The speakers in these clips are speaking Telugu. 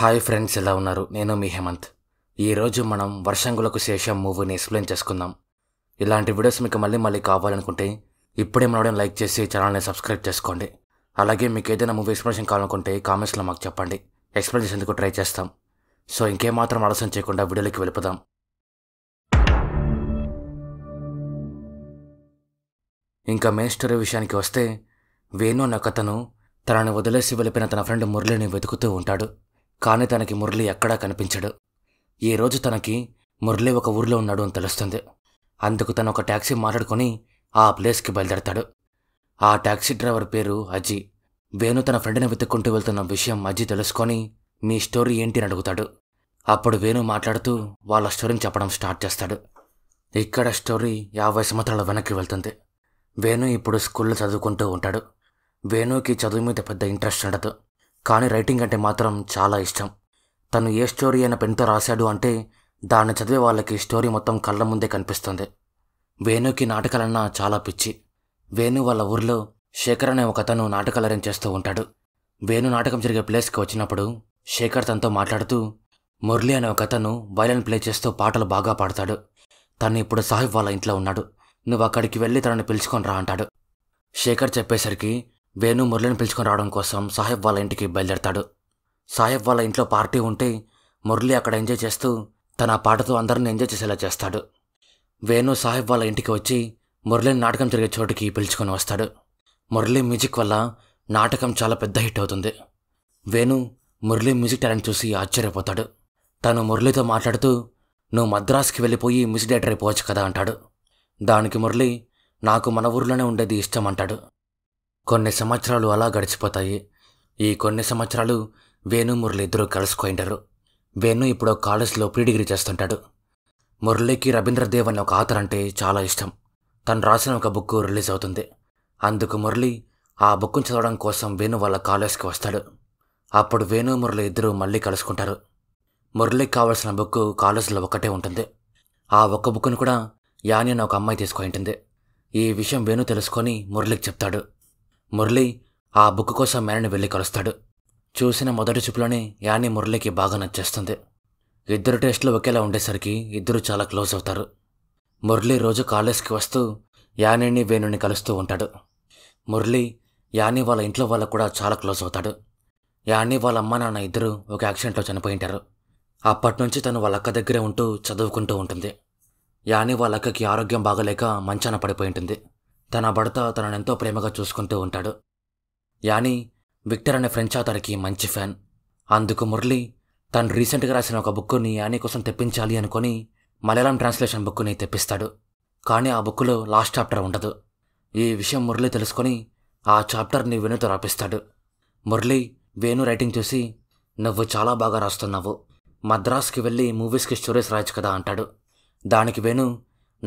హాయ్ ఫ్రెండ్స్ ఎలా ఉన్నారు నేను మీ హేమంత్ ఈరోజు మనం వర్షంగులకు శేషం మూవీని ఎక్స్ప్లెయిన్ చేసుకుందాం ఇలాంటి వీడియోస్ మీకు మళ్ళీ మళ్ళీ కావాలనుకుంటే ఇప్పుడే మనం లైక్ చేసి ఛానల్ని సబ్స్క్రైబ్ చేసుకోండి అలాగే మీకు ఏదైనా మూవీ ఎక్స్ప్లెనేషన్ కావాలనుకుంటే కామెంట్స్లో మాకు చెప్పండి ఎక్స్ప్లెయిన్ చేసేందుకు ట్రై చేస్తాం సో ఇంకేమాత్రం ఆలస్యం చేయకుండా వీడియోలోకి వెళ్ళిపోదాం ఇంకా మెయిన్ స్టోరీ విషయానికి వస్తే వేణు అనే కథను తనని వదిలేసి వెళ్ళిపోయిన తన ఫ్రెండ్ మురళిని వెతుకుతూ ఉంటాడు కానీ తనకి మురళి ఎక్కడా కనిపించడు ఈ రోజు తనకి మురళి ఒక ఊరిలో ఉన్నాడు అని తెలుస్తుంది అందుకు తను ఒక ట్యాక్సీ మాట్లాడుకొని ఆ ప్లేస్కి బయలుదేరతాడు ఆ ట్యాక్సీ డ్రైవర్ పేరు అజీ వేణు తన ఫ్రెండ్ని వెతుక్కుంటూ వెళ్తున్న విషయం అజీ తెలుసుకొని మీ స్టోరీ ఏంటి అని అడుగుతాడు అప్పుడు వేణు మాట్లాడుతూ వాళ్ళ స్టోరీని చెప్పడం స్టార్ట్ చేస్తాడు ఇక్కడ స్టోరీ యాభై సంవత్సరాల వెనక్కి వెళ్తుంది వేణు ఇప్పుడు స్కూల్లో చదువుకుంటూ ఉంటాడు వేణుకి చదువు మీద పెద్ద ఇంట్రెస్ట్ ఉండదు కానీ రైటింగ్ అంటే మాత్రం చాలా ఇష్టం తను ఏ స్టోరీ అయినా పెన్తో రాశాడు అంటే దాన్ని చదివే వాళ్ళకి స్టోరీ మొత్తం కళ్ళ ముందే కనిపిస్తుంది వేణుకి నాటకాలన్నా చాలా పిచ్చి వేణు వాళ్ళ ఊర్లో శేఖర్ అనే ఒక అతను నాటకాలు అరేంజ్ చేస్తూ ఉంటాడు వేణు నాటకం జరిగే ప్లేస్కి వచ్చినప్పుడు శేఖర్ తనతో మాట్లాడుతూ మురళి అనే ఒక అతను వయలిన్ ప్లే చేస్తూ పాటలు బాగా పాడతాడు తను ఇప్పుడు సాహిబ్ వాళ్ళ ఇంట్లో ఉన్నాడు నువ్వు అక్కడికి వెళ్ళి తనని పిలుచుకొని రా అంటాడు శేఖర్ చెప్పేసరికి వేణు మురళిని పిలుచుకొని రావడం కోసం సాహెబ్ వాళ్ళ ఇంటికి బయలుదేరతాడు సాహెబ్ వాళ్ళ ఇంట్లో పార్టీ ఉంటే మురళి అక్కడ ఎంజాయ్ చేస్తూ తన పాటతో అందరిని ఎంజాయ్ చేసేలా చేస్తాడు వేణు సాహెబ్ వాళ్ళ ఇంటికి వచ్చి మురళిని నాటకం జరిగే చోటుకి పిలుచుకొని వస్తాడు మురళి మ్యూజిక్ వల్ల నాటకం చాలా పెద్ద హిట్ అవుతుంది వేణు మురళి మ్యూజిక్ టాలెంట్ చూసి ఆశ్చర్యపోతాడు తను మురళితో మాట్లాడుతూ నువ్వు మద్రాస్కి వెళ్ళిపోయి మ్యూజిక్ డైరెక్టర్ అయిపోవచ్చు కదా అంటాడు దానికి మురళి నాకు మన ఊర్లోనే ఉండేది ఇష్టం అంటాడు కొన్ని సంవత్సరాలు అలా గడిచిపోతాయి ఈ కొన్ని సంవత్సరాలు వేణు మురళి ఇద్దరూ కలుసుకుంటారు వేణు ఇప్పుడు కాలేజ్లో ప్రీ డిగ్రీ చేస్తుంటాడు మురళికి రవీంద్రదేవ్ అనే ఒక ఆథర్ అంటే చాలా ఇష్టం తను రాసిన ఒక బుక్ రిలీజ్ అవుతుంది అందుకు మురళి ఆ బుక్ను చదవడం కోసం వేణు వాళ్ళ కాలేజ్కి వస్తాడు అప్పుడు వేణు మురళి ఇద్దరూ మళ్ళీ కలుసుకుంటారు మురళికి కావాల్సిన బుక్ కాలేజ్లో ఒకటే ఉంటుంది ఆ ఒక్క బుక్ను కూడా యాని అని ఒక అమ్మాయి తీసుకుంటుంది ఈ విషయం వేణు తెలుసుకొని మురళికి చెప్తాడు మురళి ఆ బుక్ కోసం మేనని వెళ్ళి కలుస్తాడు చూసిన మొదటి చూపులోనే యాని మురళికి బాగా నచ్చేస్తుంది ఇద్దరు టేస్ట్లు ఒకేలా ఉండేసరికి ఇద్దరు చాలా క్లోజ్ అవుతారు మురళి రోజు కాలేజ్కి వస్తూ యానిని వేణుని కలుస్తూ ఉంటాడు మురళి యాని వాళ్ళ ఇంట్లో వాళ్ళకు కూడా చాలా క్లోజ్ అవుతాడు యాని వాళ్ళ అమ్మ నాన్న ఇద్దరు ఒక యాక్సిడెంట్లో చనిపోయింటారు అప్పటి నుంచి తను వాళ్ళ అక్క దగ్గరే ఉంటూ చదువుకుంటూ ఉంటుంది యాని వాళ్ళ అక్కకి ఆరోగ్యం బాగలేక మంచాన పడిపోయింటుంది తన భర్త తననెంతో ప్రేమగా చూసుకుంటూ ఉంటాడు యానీ విక్టర్ అనే ఫ్రెంచ్ అతనికి మంచి ఫ్యాన్ అందుకు మురళి తను రీసెంట్గా రాసిన ఒక బుక్కుని యానీ కోసం తెప్పించాలి అనుకుని మలయాళం ట్రాన్స్లేషన్ బుక్కుని తెప్పిస్తాడు కానీ ఆ బుక్కులో లాస్ట్ చాప్టర్ ఉండదు ఈ విషయం మురళి తెలుసుకొని ఆ చాప్టర్ని వేణుతో రాపిస్తాడు మురళి వేణు రైటింగ్ చూసి నువ్వు చాలా బాగా రాస్తున్నావు మద్రాస్కి వెళ్ళి మూవీస్కి స్టోరీస్ రాయొచ్చు కదా అంటాడు దానికి వేణు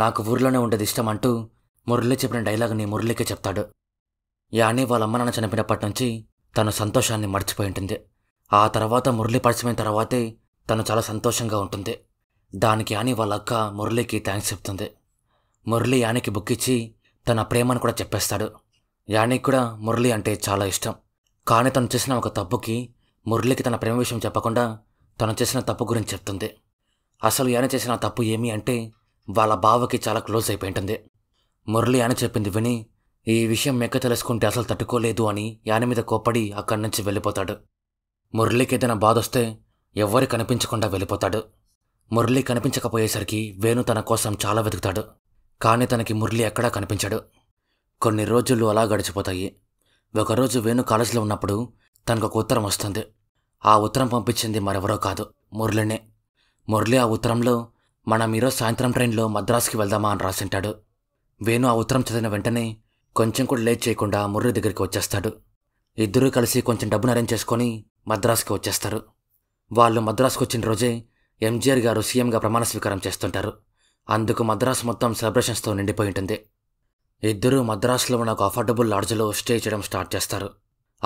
నాకు ఊర్లోనే ఉండేది ఇష్టం అంటూ మురళి చెప్పిన డైలాగ్ని మురళికే చెప్తాడు యాని వాళ్ళ అమ్మ నాన్న చనిపోయినప్పటి నుంచి తను సంతోషాన్ని మర్చిపోయి ఉంటుంది ఆ తర్వాత మురళి పరిచయమైన తర్వాతే తను చాలా సంతోషంగా ఉంటుంది దానికి యాని వాళ్ళ అక్క మురళికి థ్యాంక్స్ చెప్తుంది మురళి యానికి బుక్ ఇచ్చి తన ప్రేమను కూడా చెప్పేస్తాడు యానికి కూడా మురళి అంటే చాలా ఇష్టం కానీ తను చేసిన ఒక తప్పుకి మురళికి తన ప్రేమ విషయం చెప్పకుండా తను చేసిన తప్పు గురించి చెప్తుంది అసలు యాని చేసిన తప్పు ఏమి అంటే వాళ్ళ బావకి చాలా క్లోజ్ అయిపోయింటుంది మురళి అని చెప్పింది విని ఈ విషయం మెక్క తెలుసుకుంటే అసలు తట్టుకోలేదు అని యాని మీద కోప్పడి అక్కడి నుంచి వెళ్ళిపోతాడు మురళికి ఏదైనా బాధొస్తే ఎవ్వరి కనిపించకుండా వెళ్ళిపోతాడు మురళి కనిపించకపోయేసరికి వేణు తన కోసం చాలా వెతుకుతాడు కానీ తనకి మురళి ఎక్కడా కనిపించాడు కొన్ని రోజులు అలా గడిచిపోతాయి ఒకరోజు వేణు కాలేజీలో ఉన్నప్పుడు తనకు ఒక ఉత్తరం వస్తుంది ఆ ఉత్తరం పంపించింది మరెవరో కాదు మురళినే మురళి ఆ ఉత్తరంలో మనం ఈరోజు సాయంత్రం ట్రైన్లో మద్రాసుకి వెళ్దామా అని రాసింటాడు వేణు ఆ ఉత్తరం చదివిన వెంటనే కొంచెం కూడా లేట్ చేయకుండా ముర్రి దగ్గరికి వచ్చేస్తాడు ఇద్దరూ కలిసి కొంచెం డబ్బును అరేంజ్ చేసుకొని మద్రాసుకి వచ్చేస్తారు వాళ్ళు మద్రాసుకు వచ్చిన రోజే ఎంజీఆర్ గారు సీఎంగా ప్రమాణ స్వీకారం చేస్తుంటారు అందుకు మద్రాసు మొత్తం సెలబ్రేషన్స్తో నిండిపోయి ఉంటుంది ఇద్దరూ మద్రాసులో ఉన్న ఒక అఫోర్డబుల్ లాడ్జ్లో స్టే చేయడం స్టార్ట్ చేస్తారు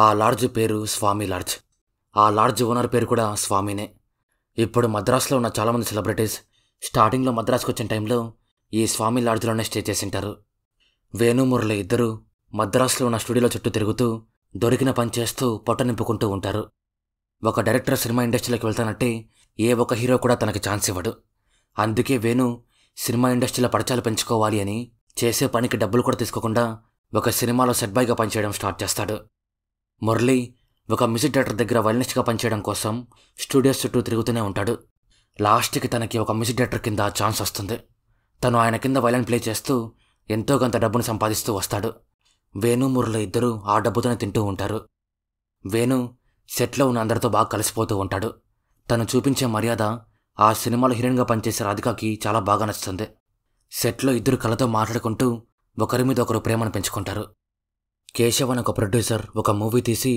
ఆ లాడ్జ్ పేరు స్వామి లాడ్జ్ ఆ లాడ్జ్ ఓనర్ పేరు కూడా స్వామినే ఇప్పుడు మద్రాసులో ఉన్న చాలామంది సెలబ్రిటీస్ స్టార్టింగ్లో మద్రాసుకు వచ్చిన టైంలో ఈ స్వామి లాడ్జ్లోనే స్టే చేసింటారు వేణుమురుల ఇద్దరూ మద్రాసులో ఉన్న స్టూడియోలో చుట్టూ తిరుగుతూ దొరికిన పని చేస్తూ పొట్ట నింపుకుంటూ ఉంటారు ఒక డైరెక్టర్ సినిమా ఇండస్ట్రీలోకి వెళ్తానంటే ఏ ఒక హీరో కూడా తనకి ఛాన్స్ ఇవ్వడు అందుకే వేణు సినిమా ఇండస్ట్రీలో పడచాలు పెంచుకోవాలి అని చేసే పనికి డబ్బులు కూడా తీసుకోకుండా ఒక సినిమాలో సెట్ బాయ్గా పనిచేయడం స్టార్ట్ చేస్తాడు మురళి ఒక మ్యూజిక్ డైరెక్టర్ దగ్గర వైలనిస్ట్గా పనిచేయడం కోసం స్టూడియోస్ చుట్టూ తిరుగుతూనే ఉంటాడు లాస్ట్కి తనకి ఒక మ్యూజిక్ డైరెక్టర్ కింద ఛాన్స్ వస్తుంది తను ఆయన కింద వైలెన్ ప్లే చేస్తూ ఎంతో కొంత డబ్బును సంపాదిస్తూ వస్తాడు వేణు మురళి ఇద్దరూ ఆ డబ్బుతోనే తింటూ ఉంటారు వేణు సెట్లో ఉన్న అందరితో బాగా కలిసిపోతూ ఉంటాడు తను చూపించే మర్యాద ఆ సినిమాలో హీరోయిన్గా పనిచేసే రాధికాకి చాలా బాగా నచ్చుతుంది సెట్లో ఇద్దరు కళతో మాట్లాడుకుంటూ ఒకరి మీద ఒకరు ప్రేమను పెంచుకుంటారు కేశవ్ అని ఒక ప్రొడ్యూసర్ ఒక మూవీ తీసి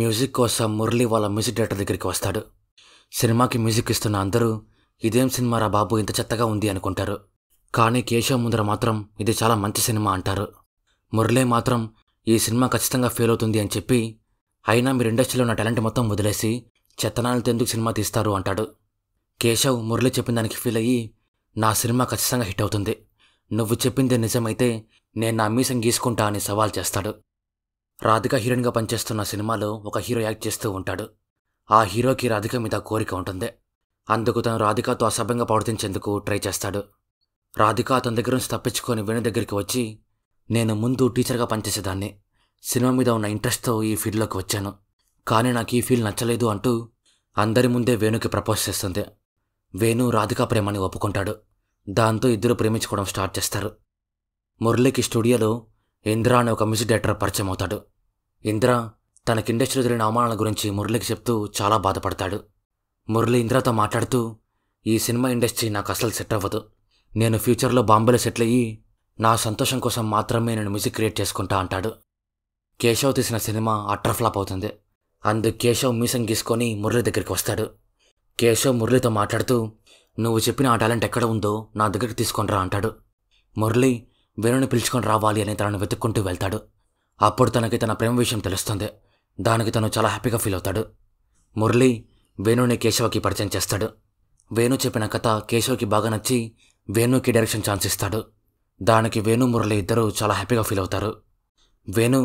మ్యూజిక్ కోసం మురళి వాళ్ళ మ్యూజిక్ డైరెక్టర్ దగ్గరికి వస్తాడు సినిమాకి మ్యూజిక్ ఇస్తున్న అందరూ ఇదేం సినిమారా బాబు ఇంత చెత్తగా ఉంది అనుకుంటారు కానీ కేశవ్ ముందర మాత్రం ఇది చాలా మంచి సినిమా అంటారు మురళి మాత్రం ఈ సినిమా ఖచ్చితంగా ఫెయిల్ అవుతుంది అని చెప్పి అయినా మీరు ఇండస్ట్రీలో ఉన్న టాలెంట్ మొత్తం వదిలేసి చెత్తనాలతో ఎందుకు సినిమా తీస్తారు అంటాడు కేశవ్ మురళి చెప్పిన దానికి ఫీల్ అయ్యి నా సినిమా ఖచ్చితంగా హిట్ అవుతుంది నువ్వు చెప్పింది నిజమైతే నేను నా మీసం గీసుకుంటా అని సవాల్ చేస్తాడు రాధిక హీరోయిన్గా పనిచేస్తున్న సినిమాలో ఒక హీరో యాక్ట్ చేస్తూ ఉంటాడు ఆ హీరోకి రాధిక మీద కోరిక ఉంటుంది అందుకు తను రాధికతో అసభ్యంగా ప్రవర్తించేందుకు ట్రై చేస్తాడు రాధిక అతని దగ్గర నుంచి తప్పించుకొని వేణు దగ్గరికి వచ్చి నేను ముందు టీచర్గా పనిచేసేదాన్ని సినిమా మీద ఉన్న ఇంట్రెస్ట్తో ఈ ఫీల్డ్లోకి వచ్చాను కానీ నాకు ఈ ఫీల్డ్ నచ్చలేదు అంటూ అందరి ముందే వేణుకి ప్రపోజ్ చేస్తుంది వేణు రాధిక ప్రేమని ఒప్పుకుంటాడు దాంతో ఇద్దరు ప్రేమించుకోవడం స్టార్ట్ చేస్తారు మురళికి స్టూడియోలో ఇంద్ర అనే ఒక మ్యూజిక్ డైరెక్టర్ పరిచయం అవుతాడు ఇంద్ర తనకి ఇండస్ట్రీలో జరిగిన అవమానాల గురించి మురళికి చెప్తూ చాలా బాధపడతాడు మురళి ఇంద్రతో మాట్లాడుతూ ఈ సినిమా ఇండస్ట్రీ నాకు అసలు సెట్ అవ్వదు నేను ఫ్యూచర్లో బాంబేలో సెటిల్ అయ్యి నా సంతోషం కోసం మాత్రమే నేను మ్యూజిక్ క్రియేట్ చేసుకుంటా అంటాడు కేశవ్ తీసిన సినిమా అట్రఫ్లాప్ అవుతుంది అందు కేశవ్ మీసం గీసుకొని మురళి దగ్గరికి వస్తాడు కేశవ్ మురళితో మాట్లాడుతూ నువ్వు చెప్పిన ఆ టాలెంట్ ఎక్కడ ఉందో నా దగ్గరికి తీసుకొని రా అంటాడు మురళి వేణుని పిలుచుకొని రావాలి అని తనను వెతుక్కుంటూ వెళ్తాడు అప్పుడు తనకి తన ప్రేమ విషయం తెలుస్తుంది దానికి తను చాలా హ్యాపీగా ఫీల్ అవుతాడు మురళి వేణుని కేశవకి పరిచయం చేస్తాడు వేణు చెప్పిన కథ కేశవ్కి బాగా నచ్చి వేణుకి డైరెక్షన్ ఛాన్స్ ఇస్తాడు దానికి వేణు మురళి ఇద్దరూ చాలా హ్యాపీగా ఫీల్ అవుతారు వేణు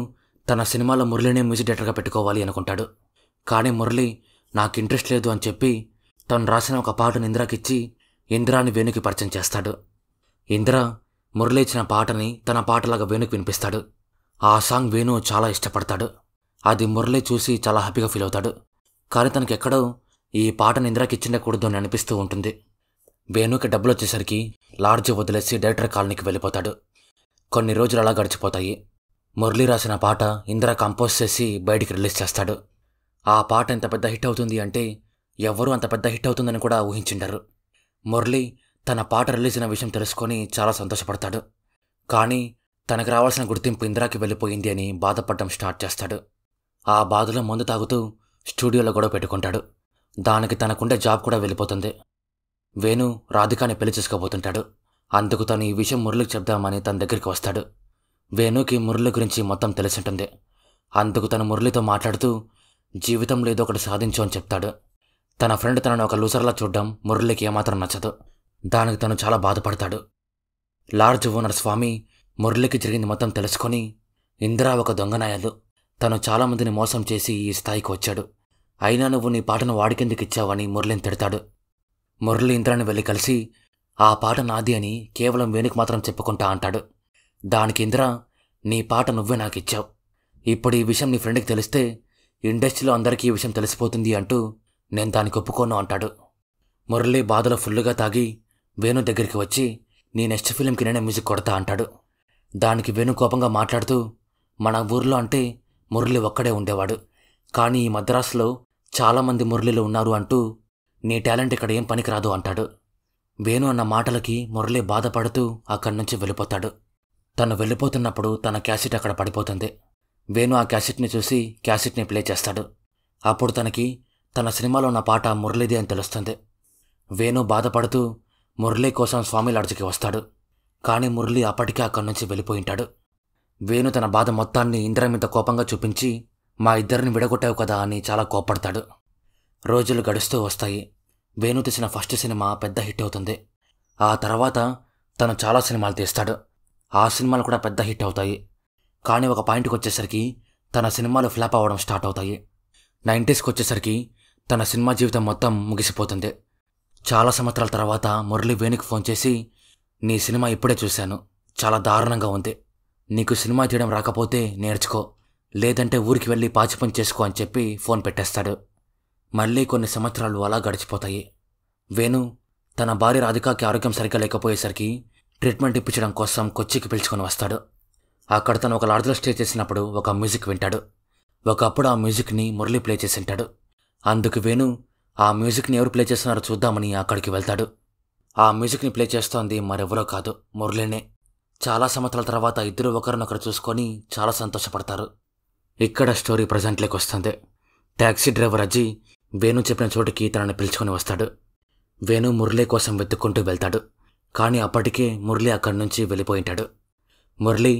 తన సినిమాలో మురళినే మ్యూజిక్ డైరెక్టర్గా పెట్టుకోవాలి అనుకుంటాడు కానీ మురళి నాకు ఇంట్రెస్ట్ లేదు అని చెప్పి తను రాసిన ఒక పాటను ఇందిరాకిచ్చి ఇందిరాని వేణుకి పరిచయం చేస్తాడు ఇందిర మురళి ఇచ్చిన పాటని తన పాటలాగా వేణుకి వినిపిస్తాడు ఆ సాంగ్ వేణు చాలా ఇష్టపడతాడు అది మురళి చూసి చాలా హ్యాపీగా ఫీల్ అవుతాడు కానీ తనకెక్కడో ఈ పాటను ఇందిరాకి ఇచ్చిండకూడదు అని అనిపిస్తూ ఉంటుంది వేణుకి డబ్బులు వచ్చేసరికి లార్జ్ వదిలేసి డైరెక్టర్ కాలనీకి వెళ్ళిపోతాడు కొన్ని రోజులు అలా గడిచిపోతాయి మురళి రాసిన పాట ఇందిర కంపోజ్ చేసి బయటికి రిలీజ్ చేస్తాడు ఆ పాట ఎంత పెద్ద హిట్ అవుతుంది అంటే ఎవరు అంత పెద్ద హిట్ అవుతుందని కూడా ఊహించిండరు మురళి తన పాట రిలీజ్ అయిన విషయం తెలుసుకొని చాలా సంతోషపడతాడు కానీ తనకు రావాల్సిన గుర్తింపు ఇందిరాకి వెళ్ళిపోయింది అని బాధపడడం స్టార్ట్ చేస్తాడు ఆ బాధలో మందు తాగుతూ స్టూడియోలో గొడవ పెట్టుకుంటాడు దానికి తనకుండే జాబ్ కూడా వెళ్ళిపోతుంది వేణు రాధికాని పెళ్లి చేసుకోబోతుంటాడు అందుకు తను ఈ విషయం మురళికి చెప్దామని తన దగ్గరికి వస్తాడు వేణుకి మురళి గురించి మొత్తం తెలిసింటుంది అందుకు తను మురళితో మాట్లాడుతూ జీవితంలో ఏదో ఒకటి సాధించు అని చెప్తాడు తన ఫ్రెండ్ తనను ఒక లూసర్లా చూడడం మురళికి ఏమాత్రం నచ్చదు దానికి తను చాలా బాధపడతాడు లార్జ్ ఓనర్ స్వామి మురళికి జరిగింది మొత్తం తెలుసుకొని ఇందిరా ఒక దొంగనాయాలు తను చాలామందిని మోసం చేసి ఈ స్థాయికి వచ్చాడు అయినా నువ్వు నీ పాటను వాడికెందుకు ఇచ్చావని మురళిని తిడతాడు మురళి ఇంద్రాన్ని వెళ్ళి కలిసి ఆ పాట నాది అని కేవలం వేణుకు మాత్రం చెప్పుకుంటా అంటాడు దానికి ఇంద్ర నీ పాట నువ్వే నాకు ఇచ్చావు ఇప్పుడు ఈ విషయం నీ ఫ్రెండ్కి తెలిస్తే ఇండస్ట్రీలో అందరికీ ఈ విషయం తెలిసిపోతుంది అంటూ నేను దానికి ఒప్పుకోను అంటాడు మురళి బాధలో ఫుల్లుగా తాగి వేణు దగ్గరికి వచ్చి నీ నెక్స్ట్ ఫిలింకి నేనే మ్యూజిక్ కొడతా అంటాడు దానికి వేణు కోపంగా మాట్లాడుతూ మన ఊర్లో అంటే మురళి ఒక్కడే ఉండేవాడు కానీ ఈ మద్రాసులో చాలామంది మురళిలు ఉన్నారు అంటూ నీ టాలెంట్ ఇక్కడ ఏం పనికిరాదు అంటాడు వేణు అన్న మాటలకి మురళి బాధపడుతూ అక్కడి నుంచి వెళ్ళిపోతాడు తను వెళ్ళిపోతున్నప్పుడు తన క్యాసెట్ అక్కడ పడిపోతుంది వేణు ఆ క్యాసెట్ని చూసి క్యాసెట్ని ప్లే చేస్తాడు అప్పుడు తనకి తన సినిమాలో ఉన్న పాట మురళిది అని తెలుస్తుంది వేణు బాధపడుతూ మురళి కోసం స్వామి లాడ్జికి వస్తాడు కానీ మురళి అప్పటికే అక్కడి నుంచి వెళ్ళిపోయింటాడు వేణు తన బాధ మొత్తాన్ని ఇంద్ర మీద కోపంగా చూపించి మా ఇద్దరిని విడగొట్టావు కదా అని చాలా కోపడతాడు రోజులు గడుస్తూ వస్తాయి వేణు తీసిన ఫస్ట్ సినిమా పెద్ద హిట్ అవుతుంది ఆ తర్వాత తను చాలా సినిమాలు తీస్తాడు ఆ సినిమాలు కూడా పెద్ద హిట్ అవుతాయి కానీ ఒక పాయింట్కి వచ్చేసరికి తన సినిమాలు ఫ్లాప్ అవ్వడం స్టార్ట్ అవుతాయి నైంటీస్కి వచ్చేసరికి తన సినిమా జీవితం మొత్తం ముగిసిపోతుంది చాలా సంవత్సరాల తర్వాత మురళి వేణుకి ఫోన్ చేసి నీ సినిమా ఇప్పుడే చూశాను చాలా దారుణంగా ఉంది నీకు సినిమా తీయడం రాకపోతే నేర్చుకో లేదంటే ఊరికి వెళ్ళి పాచిపని చేసుకో అని చెప్పి ఫోన్ పెట్టేస్తాడు మళ్ళీ కొన్ని సంవత్సరాలు అలా గడిచిపోతాయి వేణు తన భార్య రాధికాకి ఆరోగ్యం సరిగ్గా లేకపోయేసరికి ట్రీట్మెంట్ ఇప్పించడం కోసం కొచ్చికి పిలుచుకొని వస్తాడు అక్కడ తను ఒక లాడ్జ్లో స్టే చేసినప్పుడు ఒక మ్యూజిక్ వింటాడు ఒకప్పుడు ఆ మ్యూజిక్ని మురళి ప్లే చేసి ఉంటాడు అందుకు వేణు ఆ మ్యూజిక్ని ఎవరు ప్లే చేస్తున్నారో చూద్దామని అక్కడికి వెళ్తాడు ఆ మ్యూజిక్ని ప్లే చేస్తోంది మరెవరో కాదు మురళినే చాలా సంవత్సరాల తర్వాత ఇద్దరు ఒకరినొకరు చూసుకొని చాలా సంతోషపడతారు ఇక్కడ స్టోరీ ప్రజెంట్లోకి వస్తుంది ట్యాక్సీ డ్రైవర్ అజ్జీ వేణు చెప్పిన చోటికి తనని పిలుచుకొని వస్తాడు వేణు మురళి కోసం వెతుక్కుంటూ వెళ్తాడు కానీ అప్పటికే మురళి అక్కడి నుంచి వెళ్ళిపోయింటాడు మురళి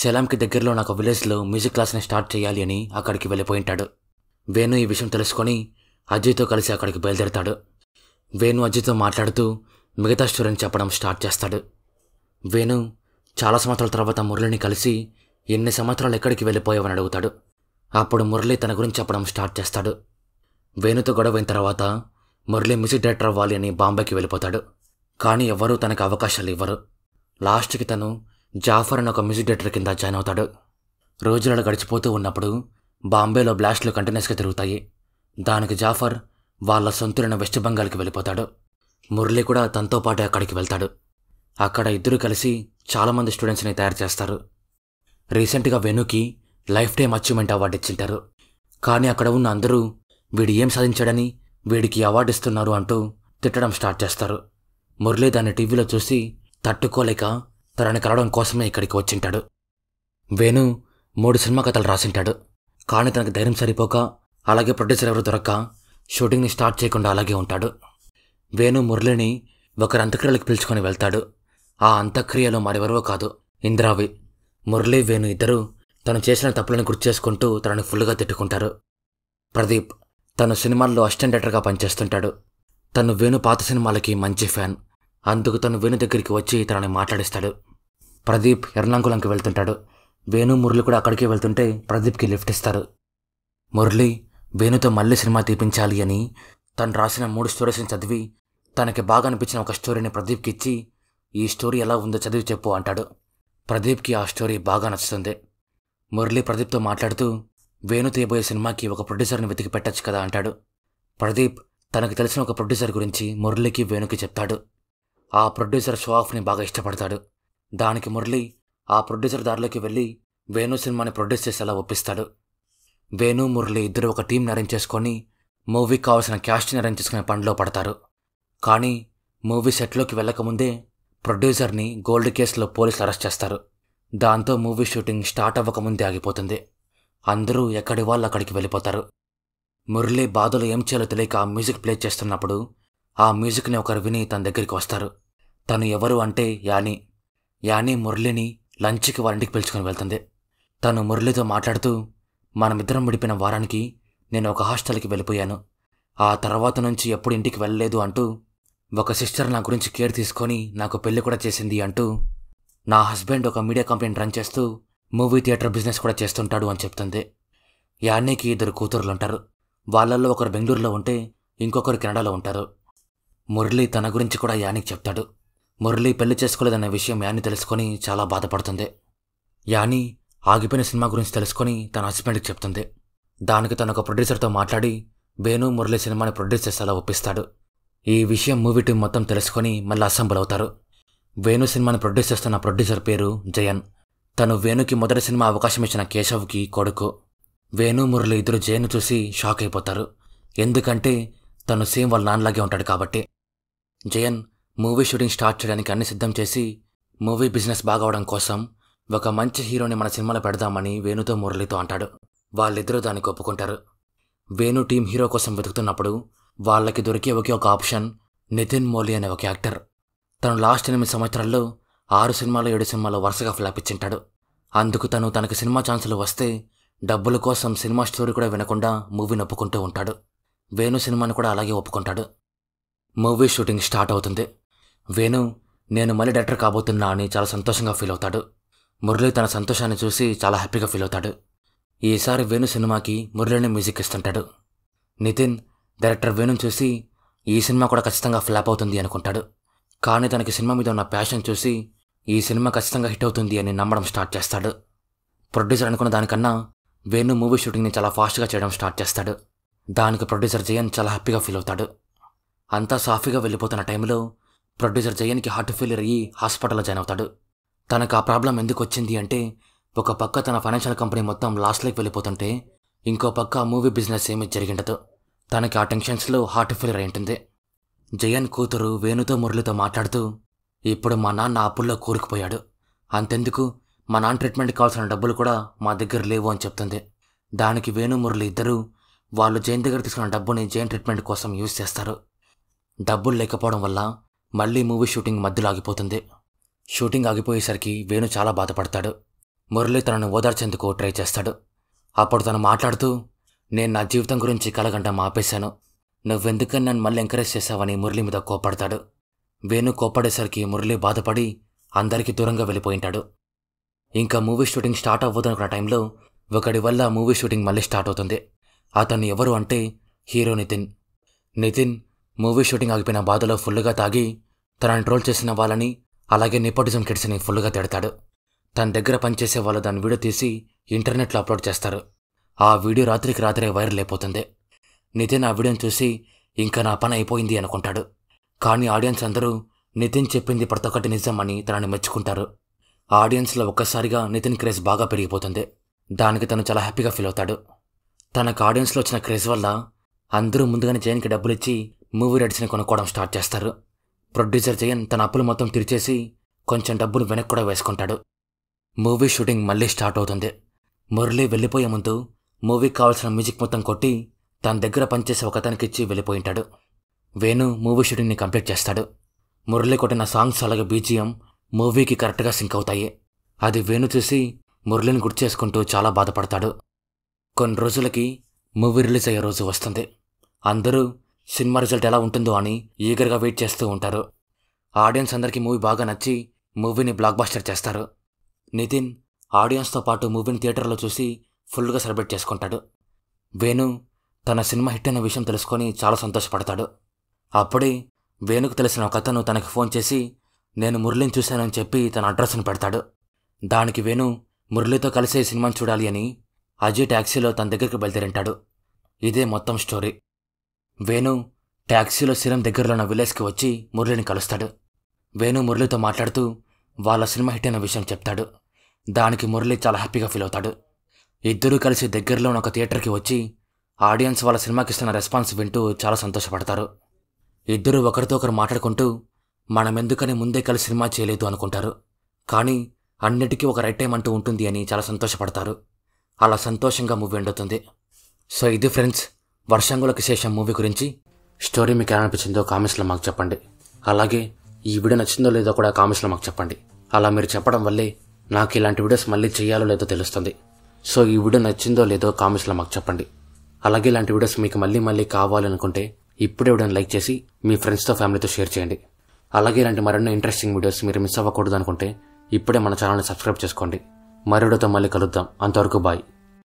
సెలాంకి దగ్గరలో నాకు విలేజ్లో మ్యూజిక్ క్లాస్ని స్టార్ట్ చేయాలి అని అక్కడికి వెళ్ళిపోయింటాడు వేణు ఈ విషయం తెలుసుకొని అజయ్తో కలిసి అక్కడికి బయలుదేరతాడు వేణు అజయ్తో మాట్లాడుతూ మిగతా స్టోరీని చెప్పడం స్టార్ట్ చేస్తాడు వేణు చాలా సంవత్సరాల తర్వాత మురళిని కలిసి ఎన్ని సంవత్సరాలు ఎక్కడికి వెళ్ళిపోయావని అడుగుతాడు అప్పుడు మురళి తన గురించి చెప్పడం స్టార్ట్ చేస్తాడు వేణుతో గొడవైన తర్వాత మురళి డైరెక్టర్ అవ్వాలి అని బాంబేకి వెళ్ళిపోతాడు కానీ ఎవరూ తనకు అవకాశాలు ఇవ్వరు లాస్ట్కి తను జాఫర్ అని ఒక డైరెక్టర్ కింద జాయిన్ అవుతాడు రోజులలో గడిచిపోతూ ఉన్నప్పుడు బాంబేలో బ్లాస్ట్లు కంటిన్యూస్గా తిరుగుతాయి దానికి జాఫర్ వాళ్ళ సొంతులైన వెస్ట్ బెంగాల్కి వెళ్ళిపోతాడు మురళి కూడా తనతో పాటు అక్కడికి వెళ్తాడు అక్కడ ఇద్దరు కలిసి చాలామంది స్టూడెంట్స్ని తయారు చేస్తారు రీసెంట్గా వెనుకి లైఫ్ టైమ్ అచీవ్మెంట్ అవార్డు ఇచ్చింటారు కానీ అక్కడ ఉన్న అందరూ వీడు ఏం సాధించాడని వీడికి అవార్డు ఇస్తున్నారు అంటూ తిట్టడం స్టార్ట్ చేస్తారు మురళి దాన్ని టీవీలో చూసి తట్టుకోలేక తనని కలవడం కోసమే ఇక్కడికి వచ్చింటాడు వేణు మూడు సినిమా కథలు రాసింటాడు కానీ తనకు ధైర్యం సరిపోక అలాగే ప్రొడ్యూసర్ ఎవరు దొరక్క షూటింగ్ని స్టార్ట్ చేయకుండా అలాగే ఉంటాడు వేణు మురళిని ఒకరి అంత్యక్రియలకు పిలుచుకొని వెళ్తాడు ఆ అంత్యక్రియలో మరెవరో కాదు ఇంద్రావి మురళి వేణు ఇద్దరు తను చేసిన తప్పులను గుర్తు చేసుకుంటూ తనను ఫుల్గా తిట్టుకుంటారు ప్రదీప్ తను సినిమాల్లో అస్టెండేటర్గా పనిచేస్తుంటాడు తను వేణు పాత సినిమాలకి మంచి ఫ్యాన్ అందుకు తను వేణు దగ్గరికి వచ్చి తనని మాట్లాడిస్తాడు ప్రదీప్ ఎర్నాకుళంకి వెళ్తుంటాడు వేణు మురళి కూడా అక్కడికి వెళ్తుంటే ప్రదీప్కి లిఫ్ట్ ఇస్తారు మురళి వేణుతో మళ్ళీ సినిమా తీపించాలి అని తను రాసిన మూడు స్టోరీస్ని చదివి తనకి బాగా అనిపించిన ఒక స్టోరీని ప్రదీప్కి ఇచ్చి ఈ స్టోరీ ఎలా ఉందో చదివి చెప్పు అంటాడు ప్రదీప్కి ఆ స్టోరీ బాగా నచ్చుతుంది మురళి ప్రదీప్తో మాట్లాడుతూ వేణు తీయబోయే సినిమాకి ఒక ప్రొడ్యూసర్ని వెతికి పెట్టచ్చు కదా అంటాడు ప్రదీప్ తనకు తెలిసిన ఒక ప్రొడ్యూసర్ గురించి మురళికి వేణుకి చెప్తాడు ఆ ప్రొడ్యూసర్ షో ఆఫ్ని బాగా ఇష్టపడతాడు దానికి మురళి ఆ ప్రొడ్యూసర్ దారిలోకి వెళ్ళి వేణు సినిమాని ప్రొడ్యూస్ చేసేలా ఒప్పిస్తాడు వేణు మురళి ఇద్దరు ఒక టీంని అరేంజ్ చేసుకొని మూవీకి కావాల్సిన క్యాస్ట్ని అరేంజ్ చేసుకునే పనిలో పడతారు కానీ మూవీ సెట్లోకి వెళ్ళకముందే ప్రొడ్యూసర్ని గోల్డ్ కేసులో పోలీసులు అరెస్ట్ చేస్తారు దాంతో మూవీ షూటింగ్ స్టార్ట్ అవ్వకముందే ఆగిపోతుంది అందరూ ఎక్కడి వాళ్ళు అక్కడికి వెళ్ళిపోతారు మురళి బాధలు ఏం చేయాలో తెలియక ఆ మ్యూజిక్ ప్లే చేస్తున్నప్పుడు ఆ మ్యూజిక్ని ఒకరు విని తన దగ్గరికి వస్తారు తను ఎవరు అంటే యాని యాని మురళిని లంచ్కి వారింటికి పిలుచుకొని వెళ్తుంది తను మురళితో మాట్లాడుతూ మనమిద్దరం విడిపిన వారానికి నేను ఒక హాస్టల్కి వెళ్ళిపోయాను ఆ తర్వాత నుంచి ఎప్పుడు ఇంటికి వెళ్ళలేదు అంటూ ఒక సిస్టర్ నా గురించి కేర్ తీసుకొని నాకు పెళ్లి కూడా చేసింది అంటూ నా హస్బెండ్ ఒక మీడియా కంపెనీ రన్ చేస్తూ మూవీ థియేటర్ బిజినెస్ కూడా చేస్తుంటాడు అని చెప్తుంది యాన్నీకి ఇద్దరు కూతురులు ఉంటారు వాళ్ళల్లో ఒకరు బెంగళూరులో ఉంటే ఇంకొకరు కెనడాలో ఉంటారు మురళి తన గురించి కూడా యానికి చెప్తాడు మురళి పెళ్లి చేసుకోలేదన్న విషయం యాని తెలుసుకొని చాలా బాధపడుతుంది యాని ఆగిపోయిన సినిమా గురించి తెలుసుకొని తన హస్బెండ్కి చెప్తుంది దానికి తన ఒక ప్రొడ్యూసర్తో మాట్లాడి వేణు మురళి సినిమాని ప్రొడ్యూస్ చేస్తాలో ఒప్పిస్తాడు ఈ విషయం మూవీ టీం మొత్తం తెలుసుకొని మళ్ళీ అసెంబుల్ అవుతారు వేణు సినిమాని ప్రొడ్యూస్ చేస్తున్న ప్రొడ్యూసర్ పేరు జయన్ తను వేణుకి మొదటి సినిమా అవకాశం ఇచ్చిన కేశవ్కి కొడుకు వేణు మురళి ఇద్దరు జయను చూసి షాక్ అయిపోతారు ఎందుకంటే తను సేమ్ వాళ్ళ నాన్నలాగే ఉంటాడు కాబట్టి జయన్ మూవీ షూటింగ్ స్టార్ట్ చేయడానికి అన్ని సిద్ధం చేసి మూవీ బిజినెస్ బాగవడం కోసం ఒక మంచి హీరోని మన సినిమాలో పెడదామని వేణుతో మురళితో అంటాడు వాళ్ళిద్దరూ దానికి ఒప్పుకుంటారు వేణు టీం హీరో కోసం వెతుకుతున్నప్పుడు వాళ్ళకి దొరికే ఒకే ఒక ఆప్షన్ నితిన్ మౌలి అనే ఒక యాక్టర్ తను లాస్ట్ ఎనిమిది సంవత్సరాల్లో ఆరు సినిమాలు ఏడు సినిమాలు వరుసగా ఫ్లాప్ ఇచ్చింటాడు అందుకు తను తనకు సినిమా ఛాన్సులు వస్తే డబ్బుల కోసం సినిమా స్టోరీ కూడా వినకుండా మూవీని ఒప్పుకుంటూ ఉంటాడు వేణు సినిమాని కూడా అలాగే ఒప్పుకుంటాడు మూవీ షూటింగ్ స్టార్ట్ అవుతుంది వేణు నేను మళ్ళీ డైరెక్టర్ కాబోతున్నా అని చాలా సంతోషంగా ఫీల్ అవుతాడు మురళి తన సంతోషాన్ని చూసి చాలా హ్యాపీగా ఫీల్ అవుతాడు ఈసారి వేణు సినిమాకి మురళిని మ్యూజిక్ ఇస్తుంటాడు నితిన్ డైరెక్టర్ వేణుని చూసి ఈ సినిమా కూడా ఖచ్చితంగా ఫ్లాప్ అవుతుంది అనుకుంటాడు కానీ తనకి సినిమా మీద ఉన్న ప్యాషన్ చూసి ఈ సినిమా ఖచ్చితంగా హిట్ అవుతుంది అని నమ్మడం స్టార్ట్ చేస్తాడు ప్రొడ్యూసర్ అనుకున్న దానికన్నా వేణు మూవీ షూటింగ్ని చాలా ఫాస్ట్గా చేయడం స్టార్ట్ చేస్తాడు దానికి ప్రొడ్యూసర్ జయన్ చాలా హ్యాపీగా ఫీల్ అవుతాడు అంతా సాఫీగా వెళ్ళిపోతున్న టైంలో ప్రొడ్యూసర్ జయన్కి హార్ట్ ఫెయిలియర్ అయ్యి హాస్పిటల్లో జాయిన్ అవుతాడు తనకు ఆ ప్రాబ్లం ఎందుకు వచ్చింది అంటే ఒక పక్క తన ఫైనాన్షియల్ కంపెనీ మొత్తం లాస్ట్లోకి వెళ్ళిపోతుంటే ఇంకో పక్క ఆ మూవీ బిజినెస్ ఏమీ జరిగిండదు తనకి ఆ టెన్షన్స్లో హార్ట్ ఫెయిలియర్ అయి ఉంటుంది జయన్ కూతురు వేణుతో మురళితో మాట్లాడుతూ ఇప్పుడు మా నాన్న అప్పుల్లో కూరుకుపోయాడు అంతెందుకు మా నాన్న ట్రీట్మెంట్కి కావాల్సిన డబ్బులు కూడా మా దగ్గర లేవు అని చెప్తుంది దానికి వేణుమురులు ఇద్దరూ వాళ్ళు జైన్ దగ్గర తీసుకున్న డబ్బుని జైన్ ట్రీట్మెంట్ కోసం యూజ్ చేస్తారు డబ్బులు లేకపోవడం వల్ల మళ్ళీ మూవీ షూటింగ్ మధ్యలో ఆగిపోతుంది షూటింగ్ ఆగిపోయేసరికి వేణు చాలా బాధపడతాడు మురళి తనను ఓదార్చేందుకు ట్రై చేస్తాడు అప్పుడు తను మాట్లాడుతూ నేను నా జీవితం గురించి కలగంట మాపేశాను నువ్వెందుకని నన్ను మళ్ళీ ఎంకరేజ్ చేశావని మురళి మీద కోపడతాడు వేణు కోప్పడేసరికి మురళి బాధపడి అందరికీ దూరంగా వెళ్ళిపోయింటాడు ఇంకా మూవీ షూటింగ్ స్టార్ట్ అవ్వదనుకున్న టైంలో ఒకడి వల్ల మూవీ షూటింగ్ మళ్ళీ స్టార్ట్ అవుతుంది అతను ఎవరు అంటే hero Nithin Nithin movie shooting ఆగిపోయిన బాధలో ఫుల్గా తాగి తనని ట్రోల్ చేసిన వాళ్ళని అలాగే నెపోటిజం కిడ్స్ని ఫుల్గా తిడతాడు తన దగ్గర పనిచేసే వాళ్ళు దాని వీడియో తీసి ఇంటర్నెట్లో అప్లోడ్ చేస్తారు ఆ వీడియో రాత్రికి రాత్రే వైరల్ అయిపోతుంది నితిన్ ఆ వీడియోని చూసి ఇంకా నా పని అయిపోయింది అనుకుంటాడు కానీ ఆడియన్స్ అందరూ నితిన్ చెప్పింది ప్రతి ఒక్కటి నిజం అని తనని మెచ్చుకుంటారు ఆడియన్స్లో ఒక్కసారిగా నితిన్ క్రేజ్ బాగా పెరిగిపోతుంది దానికి తను చాలా హ్యాపీగా ఫీల్ అవుతాడు తనకు ఆడియన్స్లో వచ్చిన క్రేజ్ వల్ల అందరూ ముందుగానే జయన్కి డబ్బులు ఇచ్చి మూవీ రెడ్స్ని కొనుక్కోవడం స్టార్ట్ చేస్తారు ప్రొడ్యూసర్ జయన్ తన అప్పులు మొత్తం తిరిచేసి కొంచెం డబ్బును వెనక్కి కూడా వేసుకుంటాడు మూవీ షూటింగ్ మళ్ళీ స్టార్ట్ అవుతుంది మురళి వెళ్ళిపోయే ముందు మూవీకి కావాల్సిన మ్యూజిక్ మొత్తం కొట్టి తన దగ్గర పనిచేసే ఒక తనకిచ్చి వెళ్ళిపోయింటాడు వేణు మూవీ షూటింగ్ని కంప్లీట్ చేస్తాడు మురళి కొట్టిన సాంగ్స్ అలాగే బీజిఎం మూవీకి కరెక్ట్గా సింక్ అవుతాయి అది వేణు చూసి మురళిని గుర్తు చేసుకుంటూ చాలా బాధపడతాడు కొన్ని రోజులకి మూవీ రిలీజ్ అయ్యే రోజు వస్తుంది అందరూ సినిమా రిజల్ట్ ఎలా ఉంటుందో అని ఈగర్గా వెయిట్ చేస్తూ ఉంటారు ఆడియన్స్ అందరికీ మూవీ బాగా నచ్చి మూవీని బ్లాక్ బాస్టర్ చేస్తారు నితిన్ ఆడియన్స్తో పాటు మూవీని థియేటర్లో చూసి ఫుల్గా సెలబ్రేట్ చేసుకుంటాడు వేణు తన సినిమా హిట్ అయిన విషయం తెలుసుకొని చాలా సంతోషపడతాడు అప్పుడే వేణుకు తెలిసిన ఒక అతను తనకి ఫోన్ చేసి నేను మురళిని చూశానని చెప్పి తన అడ్రస్ను పెడతాడు దానికి వేణు మురళితో కలిసే సినిమాని చూడాలి అని అజయ్ ట్యాక్సీలో తన దగ్గరికి బయలుదేరింటాడు ఇదే మొత్తం స్టోరీ వేణు ట్యాక్సీలో సిరం దగ్గరలో ఉన్న విలేజ్కి వచ్చి మురళిని కలుస్తాడు వేణు మురళితో మాట్లాడుతూ వాళ్ళ సినిమా హిట్ అయిన విషయం చెప్తాడు దానికి మురళి చాలా హ్యాపీగా ఫీల్ అవుతాడు ఇద్దరూ కలిసి దగ్గరలో ఉన్న ఒక థియేటర్కి వచ్చి ఆడియన్స్ వాళ్ళ సినిమాకి ఇస్తున్న రెస్పాన్స్ వింటూ చాలా సంతోషపడతారు ఇద్దరు ఒకరితో ఒకరు మాట్లాడుకుంటూ మనమెందుకని ముందే కలిసి సినిమా చేయలేదు అనుకుంటారు కానీ అన్నిటికీ ఒక రైట్ టైం అంటూ ఉంటుంది అని చాలా సంతోషపడతారు అలా సంతోషంగా మూవీ ఎండుతుంది సో ఇది ఫ్రెండ్స్ వర్షంగుల శేషం మూవీ గురించి స్టోరీ మీకు ఎలా అనిపించిందో కామెంట్స్లో మాకు చెప్పండి అలాగే ఈ వీడియో నచ్చిందో లేదో కూడా కామెంట్స్లో మాకు చెప్పండి అలా మీరు చెప్పడం వల్లే నాకు ఇలాంటి వీడియోస్ మళ్ళీ చేయాలో లేదో తెలుస్తుంది సో ఈ వీడియో నచ్చిందో లేదో కామెంట్స్లో మాకు చెప్పండి అలాగే ఇలాంటి వీడియోస్ మీకు మళ్ళీ మళ్ళీ కావాలనుకుంటే ఇప్పుడే వీడియోని లైక్ చేసి మీ ఫ్రెండ్స్తో ఫ్యామిలీతో షేర్ చేయండి అలాగే ఇలాంటి మరెన్నో ఇంట్రెస్టింగ్ వీడియోస్ మీరు మిస్ అవ్వకూడదు అనుకుంటే ఇప్పుడే మన ఛానల్ని సబ్స్క్రైబ్ చేసుకోండి మరొకటితో మళ్ళీ కలుద్దాం అంతవరకు బాయ్